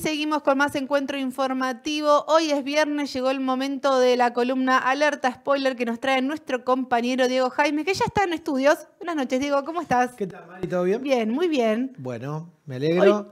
seguimos con más encuentro informativo. Hoy es viernes, llegó el momento de la columna Alerta Spoiler que nos trae nuestro compañero Diego Jaime, que ya está en estudios. Buenas noches, Diego, ¿cómo estás? ¿Qué tal, Mari? ¿Todo bien? Bien, muy bien. Bueno, me alegro.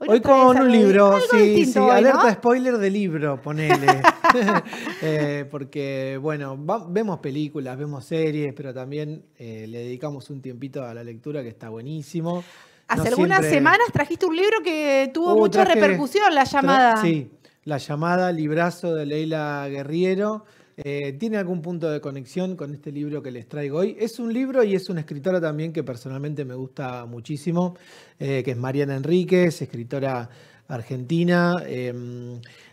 Hoy, con un libro, sí, sí, alerta spoiler de libro, ponele. Eh, porque, bueno, vemos películas, vemos series, pero también eh, le dedicamos un tiempito a la lectura que está buenísimo. Hace algunas semanas trajiste un libro que tuvo uh, mucha repercusión, La llamada. Sí, La llamada, librazo de Leila Guerriero. Eh, ¿Tiene algún punto de conexión con este libro que les traigo hoy? Es un libro y es una escritora también que personalmente me gusta muchísimo, eh, que es Mariana Enríquez, escritora argentina. Eh,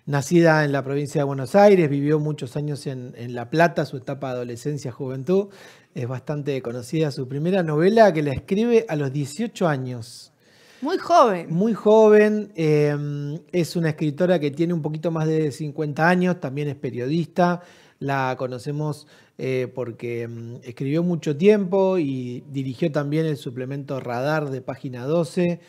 Nacida en la provincia de Buenos Aires, vivió muchos años en, La Plata, su etapa de adolescencia, juventud. Es bastante conocida su primera novela que la escribe a los 18 años. Muy joven. Muy joven. Em, es una escritora que tiene un poquito más de 50 años, también es periodista. La conocemos eh, porque em, escribió mucho tiempo y dirigió también el suplemento Radar de Página 12.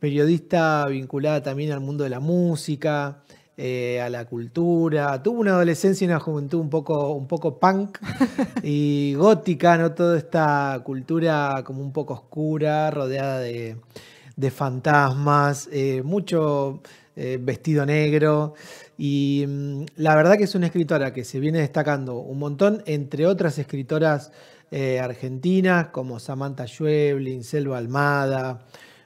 Periodista vinculada también al mundo de la música. Eh, a la cultura. Tuvo una adolescencia y una juventud un poco, un poco punk y gótica, ¿no? Toda esta cultura como un poco oscura, rodeada de, fantasmas, eh, mucho eh, vestido negro. Y mm, la verdad que es una escritora que se viene destacando un montón, entre otras escritoras argentinas como Samantha Schweblin, Selva Almada.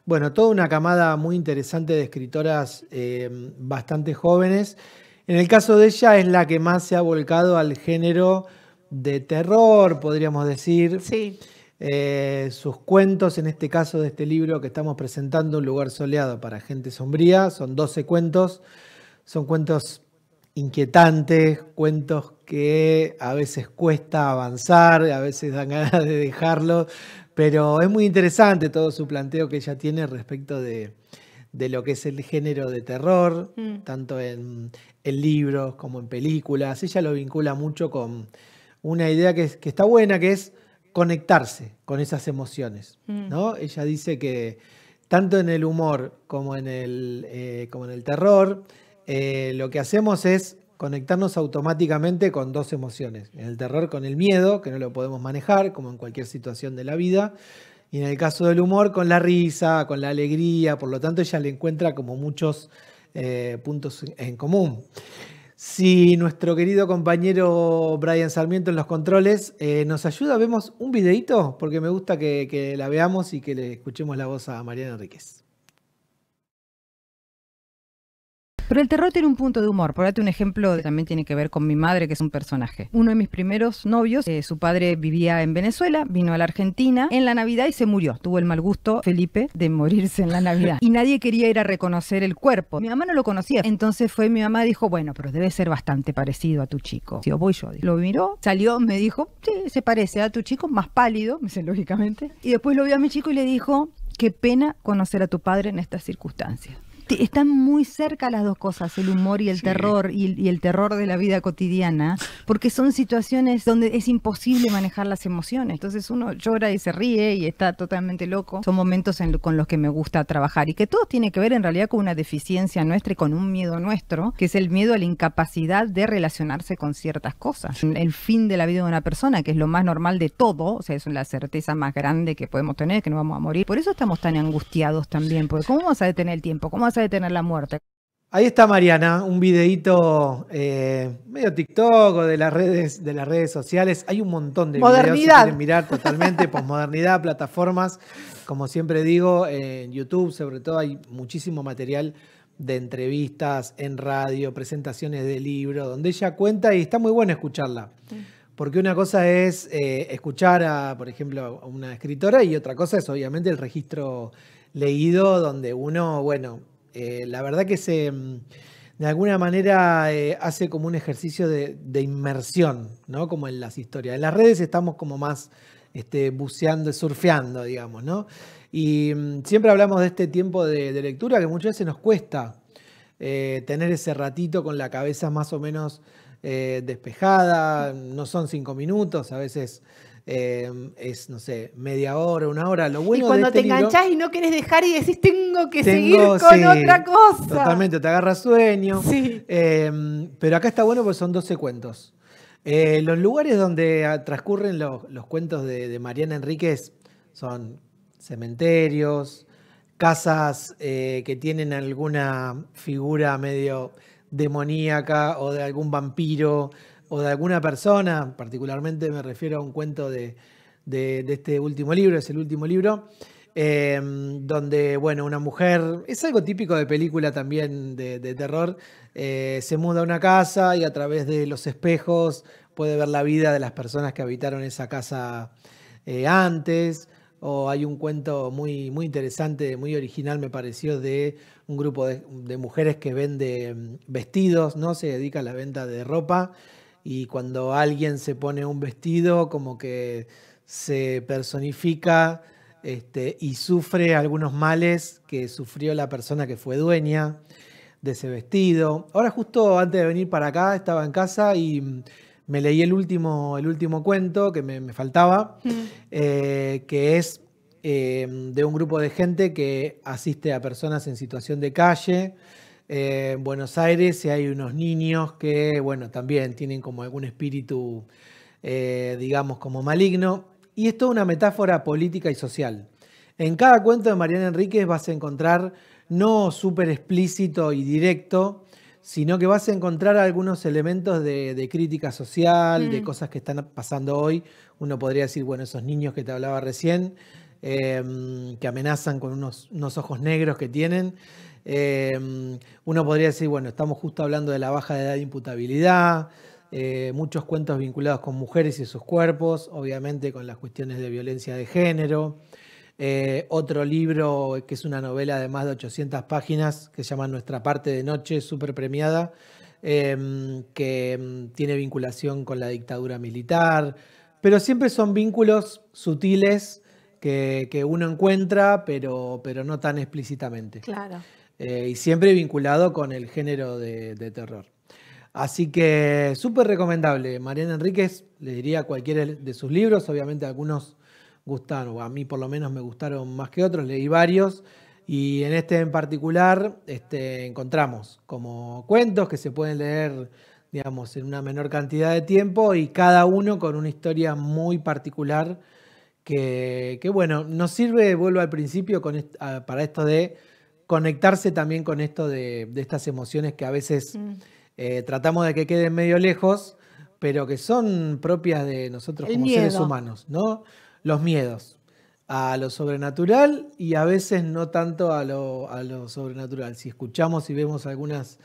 Bueno, toda una camada muy interesante de escritoras eh, bastante jóvenes. En el caso de ella es la que más se ha volcado al género de terror, podríamos decir. Sí. Eh, sus cuentos, en este caso de este libro que estamos presentando, Un lugar soleado para gente sombría, son 12 cuentos. Son cuentos inquietantes, cuentos que a veces cuesta avanzar, a veces dan ganas de dejarlo, pero es muy interesante todo su planteo que ella tiene respecto de, lo que es el género de terror, mm. tanto en, libros como en películas. Ella lo vincula mucho con una idea que, está buena, que es conectarse con esas emociones. Mm. ¿no? Ella dice que tanto en el humor como en el, eh, como en el terror, eh, lo que hacemos es conectarnos automáticamente con dos emociones. el terror con el miedo, que no lo podemos manejar, como en cualquier situación de la vida. Y en el caso del humor, con la risa, con la alegría. Por lo tanto, ella le encuentra como muchos eh, puntos en común. Si nuestro querido compañero Brian Sarmiento en los controles eh, nos ayuda, vemos un videito, porque me gusta que, que la veamos y que le escuchemos la voz a Mariana Enríquez. Pero el terror tiene un punto de humor. Por un ejemplo, también tiene que ver con mi madre, que es un personaje. Uno de mis primeros novios, eh, su padre vivía en Venezuela, vino a la Argentina en la Navidad y se murió. Tuvo el mal gusto, Felipe, de morirse en la Navidad. Y nadie quería ir a reconocer el cuerpo. Mi mamá no lo conocía. Entonces fue mi mamá dijo, bueno, pero debe ser bastante parecido a tu chico. Yo voy yo. Lo miró, salió, me dijo, sí, se parece a tu chico, más pálido, me lógicamente. Y después lo vio a mi chico y le dijo, qué pena conocer a tu padre en estas circunstancias están muy cerca las dos cosas, el humor y el terror, y, el terror de la vida cotidiana, porque son situaciones donde es imposible manejar las emociones. Entonces uno llora y se ríe y está totalmente loco. Son momentos con los que me gusta trabajar y que todo tiene que ver en realidad con una deficiencia nuestra y con un miedo nuestro, que es el miedo a la incapacidad de relacionarse con ciertas cosas. El fin de la vida de una persona, que es lo más normal de todo, o sea, es la certeza más grande que podemos tener, que no vamos a morir. Por eso estamos tan angustiados también, porque ¿cómo vamos a detener el tiempo? ¿Cómo vamos a de tener la muerte. Ahí está Mariana, un videito eh, medio TikTok o de las redes, de las redes sociales. Hay un montón de Modernidad. videos que mirar totalmente, posmodernidad, plataformas. Como siempre digo, eh, en YouTube sobre todo hay muchísimo material de entrevistas en radio, presentaciones de libros, donde ella cuenta y está muy bueno escucharla. Porque una cosa es eh, escuchar a, por ejemplo, a una escritora y otra cosa es obviamente el registro leído donde uno, bueno, eh, la verdad que se, mm, de alguna manera, eh, hace como un ejercicio de, inmersión, ¿no? Como en las historias. En las redes estamos como más este, buceando, surfeando, digamos, ¿no? Y mm, siempre hablamos de este tiempo de, lectura que muchas veces nos cuesta eh, tener ese ratito con la cabeza más o menos despejada, no son cinco minutos, a veces Em, es, no sé, media hora, una hora. Lo bueno y cuando este te enganchás y no quieres dejar y decís, tengo que seguir con otra cosa. Totalmente, te agarra sueño. Em, pero acá está bueno porque son 12 cuentos. Eh, los lugares donde ah, transcurren los, cuentos de, de, Mariana Enríquez son cementerios, casas eh, que tienen alguna figura medio demoníaca o de algún vampiro o de alguna persona, particularmente me refiero a un cuento de, este último libro, es el último libro, em, donde, bueno, una mujer, es algo típico de película también de, terror, eh, se muda a una casa y a través de los espejos puede ver la vida de las personas que habitaron esa casa eh, antes, o hay un cuento muy, muy interesante, muy original me pareció, de un grupo de, mujeres que vende em, vestidos, ¿no? Se dedica a la venta de ropa y cuando alguien se pone un vestido, como que se personifica este, y sufre algunos males que sufrió la persona que fue dueña de ese vestido. Ahora justo antes de venir para acá estaba en casa y me leí el último, el último cuento que me, faltaba, mm. eh, que es eh, de un grupo de gente que asiste a personas en situación de calle eh, en Buenos Aires y hay unos niños que, bueno, también tienen como algún espíritu, eh, digamos, como maligno. Y es toda una metáfora política y social. En cada cuento de Mariana Enríquez vas a encontrar no súper explícito y directo, sino que vas a encontrar algunos elementos de, crítica social, de mm. cosas que están pasando hoy. Uno podría decir, bueno, esos niños que te hablaba recién, em, que amenazan con unos ojos negros que tienen. Em, uno podría decir, bueno, estamos justo hablando de la baja de edad de imputabilidad, eh, muchos cuentos vinculados con mujeres y sus cuerpos, obviamente con las cuestiones de violencia de género. Eh, otro libro que es una novela de más de 800 páginas que se llama Nuestra parte de noche, súper premiada, em, que em, tiene vinculación con la dictadura militar, pero siempre son vínculos sutiles que, uno encuentra, pero, pero no tan explícitamente. Claro. Eh, y siempre vinculado con el género de, terror. Así que súper recomendable. Mariana Enríquez, le diría cualquiera de sus libros, obviamente algunos gustan, o a mí por lo menos me gustaron más que otros, leí varios. Y en este en particular este, encontramos como cuentos que se pueden leer, digamos, en una menor cantidad de tiempo y cada uno con una historia muy particular que, bueno, nos sirve, vuelvo al principio, para esto de conectarse también con esto de, estas emociones que a veces mm. eh, tratamos de que queden medio lejos, pero que son propias de nosotros como seres humanos, ¿no? Los miedos a lo sobrenatural y a veces no tanto a lo, a lo sobrenatural. Si escuchamos y vemos algunas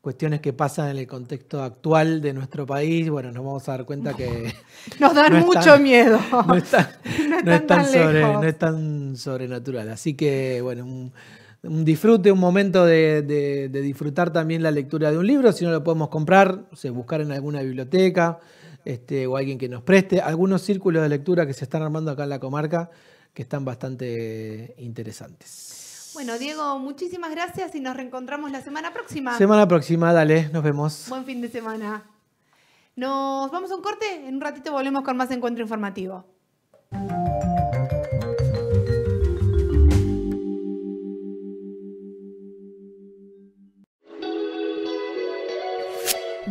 cuestiones que pasan en el contexto actual de nuestro país, bueno, nos vamos a dar cuenta que... Nos dan mucho miedo. No es tan, sobrenatural. Así que, bueno, disfrute, un momento de, disfrutar también la lectura de un libro. Si no lo podemos comprar, buscar en alguna biblioteca este, o alguien que nos preste. Algunos círculos de lectura que se están armando acá en la comarca que están bastante interesantes. Bueno, Diego, muchísimas gracias y nos reencontramos la semana próxima. Semana próxima, dale, nos vemos. Buen fin de semana. Nos vamos a un corte, en un ratito volvemos con más encuentro informativo.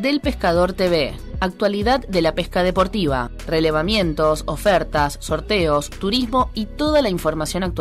del Pescador TV. Actualidad de la pesca deportiva, relevamientos, ofertas, sorteos, turismo y toda la información actual.